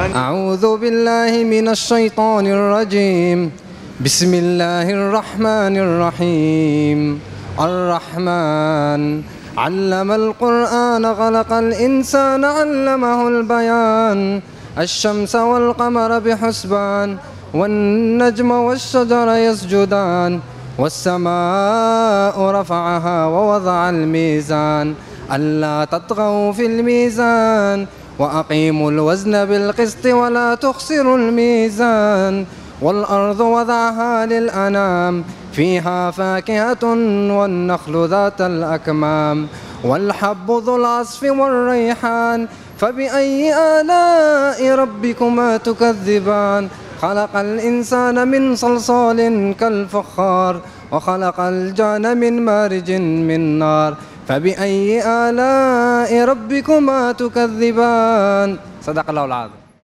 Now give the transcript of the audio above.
أعوذ بالله من الشيطان الرجيم بسم الله الرحمن الرحيم الرحمن علم القرآن خلق الإنسان علمه البيان الشمس والقمر بحسبان والنجم والشجر يسجدان والسماء رفعها ووضع الميزان ألا تطغوا في الميزان وأقيموا الوزن بالقسط ولا تخسروا الميزان والأرض وضعها للأنام فيها فاكهة والنخل ذات الأكمام والحب ذو العصف والريحان فبأي آلاء ربكما تكذبان خلق الإنسان من صلصال كالفخار وخلق الجان من مارج من نار فبأي آلاء ربكما تكذبان صدق الله العظيم